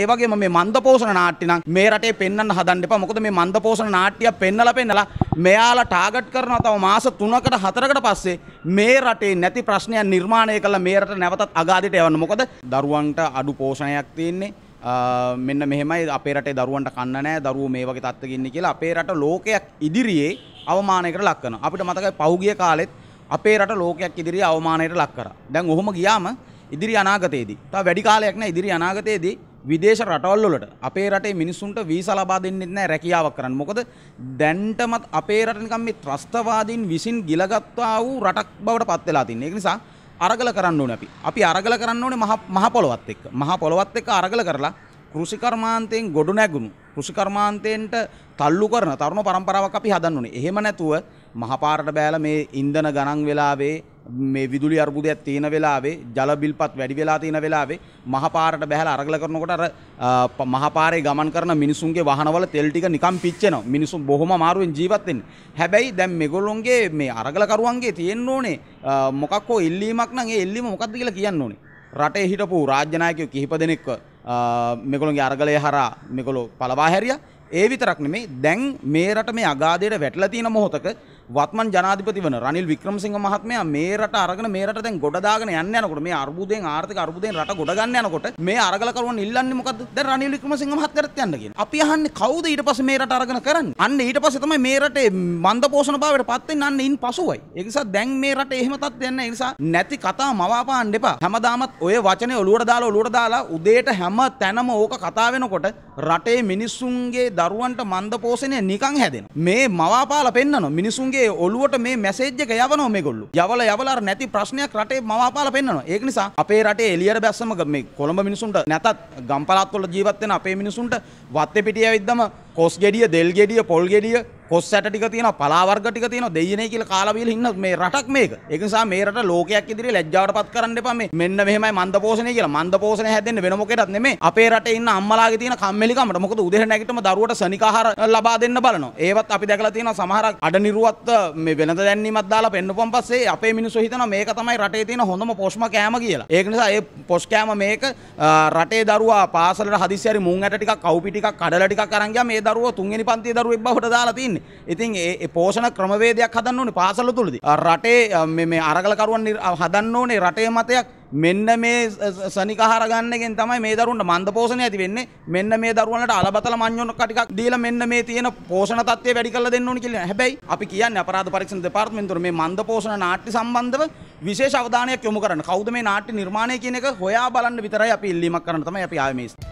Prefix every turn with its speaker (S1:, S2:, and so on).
S1: ඒවගේ මේ මන්දපෝෂණ නාට්‍ය නම් මේ රටේ පෙන්වන්න හදන්න එපා. මොකද මේ මන්දපෝෂණ නාට්‍ය පෙන්නලා පෙන්නලා මෙයාලා ටාගට් කරනවා තව මාස 3කට 4කට පස්සේ මේ රටේ නැති ප්‍රශ්නයක් නිර්මාණය කරලා මේ රට නැවතත් අගාධයට යවන්න. මොකද දරුවන්ට අඩු පෝෂණයක් තියෙන්නේ. මෙන්න මෙහෙමයි අපේ රටේ දරුවන්ට කන්න නැහැ. දරුවෝ මේ වගේ තත්ත්වයක ඉන්නේ කියලා අපේ රට ලෝකයක් ඉදිරියේ අවමානයකට ලක් කරනවා. අපිට මතකයි පහුගිය කාලෙත් අපේ රට ලෝකයක් ඉදිරියේ අවමානයට ලක් කරා. දැන් ඔහොම ගියාම ඉදිරි අනාගතයේදී තව වැඩි කාලයක් නැහැ ඉදිරි අනාගතයේදී විදේශ රටවල්ලට අපේ රටේ මිනිසුන්ට වීස ලබා දෙන්නෙත් නෑ රැකියාවක් කරන්න. මොකද දැන්ටමත් අපේ රට නිකන් මේ ත්‍රස්තවාදීන් විසින් ගිලගත්තා වූ රටක් බවට පත් වෙලා තින්නේ. ඒක නිසා අරගල කරන්න ඕනේ අපි. අපි අරගල කරන්න ඕනේ මහ පොළොවත් එක්ක. මහ පොළොවත් එක්ක අරගල කරලා කෘෂිකර්මාන්තයෙන් ගොඩ නැගුණු කෘෂිකර්මාන්තයෙන්ට තල්ලු කරන තරුණ පරම්පරාවක් අපි හදන්න ඕනේ. එහෙම නැතුව මහපාරට බෑලා මේ ඉන්ධන ගණන් වෙලාවේ මේ විදුලි අර්බුදයක් තියෙන වෙලාවේ ජල බිල්පත් වැඩි වෙලා තියෙන වෙලාවේ මහපාරට බැහැලා අරගල කරනකොට අර මහපාරේ ගමන් කරන මිනිසුන්ගේ වාහනවල තෙල් ටික නිකන් පිච්චෙනවා. මිනිසුන් බොහොම අමාරුවෙන් ජීවත් වෙන්නේ. හැබැයි දැන් මේගොල්ලොන්ගේ මේ අරගලකරුවන්ගේ තියෙන්න ඕනේ මොකක් හෝ ඉල්ලීමක් නම් ඒ ඉල්ලීම මොකක්ද කියලා කියන්න ඕනේ. රටේ හිටපු රාජ්‍ය නායකයෝ කිහිප දෙනෙක්ව මේගොල්ලොන්ගේ අරගලය හරහා මේගොල්ලෝ පළවා හැරියා. ඒ විතරක් නෙමෙයි දැන් මේ රට මේ අගාධයට වැටලා තියෙන මොහොතක වත්මන් ජනාධිපති වන රනිල් වික්‍රමසිංහ මහත්මයා මේ රට අරගෙන මේ රට දැන් ගොඩදාගෙන යන්න යනකොට මේ අර්බුදයෙන් ආර්ථික අර්බුදයෙන් රට ගොඩ ගන්න යනකොට මේ අරගලකරුවන් ඉල්ලන්නේ මොකද්ද දැන් රනිල් වික්‍රමසිංහ මහත් කරත් යන්න කියන. අපි අහන්නේ කවුද ඊට පස්සේ මේ රට අරගෙන කරන්නේ? අන්න ඊට පස්සේ තමයි මේ රටේ මන්දපෝෂණ භාවයට පත් වෙන්නේ අන්න ඉන් පසුවයි. ඒ නිසා දැන් මේ රටේ එහෙම තත්ත්වයක් නැහැ. ඒ නිසා නැති කතා මවාපාන්න එපා. හැමදාමත් ඔය වචනේ ඔලුවට දාලා ඔලුවට දාලා උදේට හැම තැනම ඕක කතා වෙනකොට රටේ මිනිස්සුන්ගේ දරුවන්ට මන්දපෝෂණය නිකන් හැදෙනවා. මේ මවාපාලා පෙන්නනවා මිනිස්සුන්ගේ මිනිස්සුන්ගේ ඔලුවට මේ මැසේජ් එක යවනවා මේගොල්ලෝ. යවල යවල අර නැති ප්‍රශ්නයක් රටේ මවාපාලා පෙන්නනවා. ඒක නිසා අපේ රටේ එළියට බැස්සම මේ කොළඹ මිනිසුන්ට නැතත් ගම්පලාත්වල ජීවත් වෙන අපේ මිනිසුන්ට වත්තේ පිටිය ඇවිද්දම කොස් ගෙඩිය, දෙල් ගෙඩිය, පොල් ගෙඩිය කොස් ඇට ටික තියෙන පලාවර්ග ටික තියෙන දෙයිනේ කියලා කාලා බීලා ඉන්න මේ රටක් මේක. ඒක නිසා මේ රට ලෝකයක් ඉදිරියේ ලැජ්ජාවටපත් කරන්න එපා මේ. මෙන්න මෙහෙමයි මන්ද පෝෂණය කියලා. මන්ද පෝෂණය හැදෙන්නේ වෙන මොකේටත් නෙමෙයි. අපේ රටේ ඉන්න අම්මලාගේ තියෙන කම්මැලිකමට. මොකද උදේට නැගිටම දරුවට සනිකාහාර ලබා දෙන්න බලනවා. ඒවත් අපි දැකලා තියෙනවා සමහර අඩනිරුවත් මේ වෙනද දැන්නීමක් දාලා පෙන්නපුවම් පස්සේ අපේ මිනිස්සු හිතනවා මේක තමයි රටේ තියෙන හොඳම පොෂ්ම කෑම කියලා. ඒක නිසා ඒ පොෂ් කෑම මේක රටේ දරුවා පාසලට හදිස්සියට මුං ඇට ටිකක් කව්පි ටිකක් කඩලා ටිකක් අරන් ගියා මේ දරුවෝ තුන්වෙනි පන්තියේ දරුවෙක් බවට දාලා තියෙන තියෙන්නේ. ඉතින් ඒ පෝෂණ ක්‍රමවේදයක් හදන්න ඕනේ පාසල තුලදී. රටේ මේ අරගලකරුවන් හදන්න ඕනේ රටේ මතයක් මෙන්න මේ සනිකහර ගන්නගෙන් තමයි මේ දරුවන්ට මන්ද පෝෂණය ඇති වෙන්නේ. මෙන්න මේ දරුවන්ට අලබතල මඤ්ඤොන ටිකක් දීලා මෙන්න මේ තියෙන පෝෂණ තත්ත්වය වැඩි කරලා දෙන්න ඕනේ කියලා. හැබැයි අපි කියන්නේ අපරාධ පරීක්ෂණ දෙපාර්තමේන්තුවේ මේ මන්ද පෝෂණ නාට්‍ය සම්බන්ධව විශේෂ අවධානයක් යොමු කරන්න. කවුද මේ නාට්‍ය නිර්මාණය කියන එක හොයා බලන්න විතරයි අපි ඉල්ලීමක් කරන්න තමයි අපි ආවේ මේ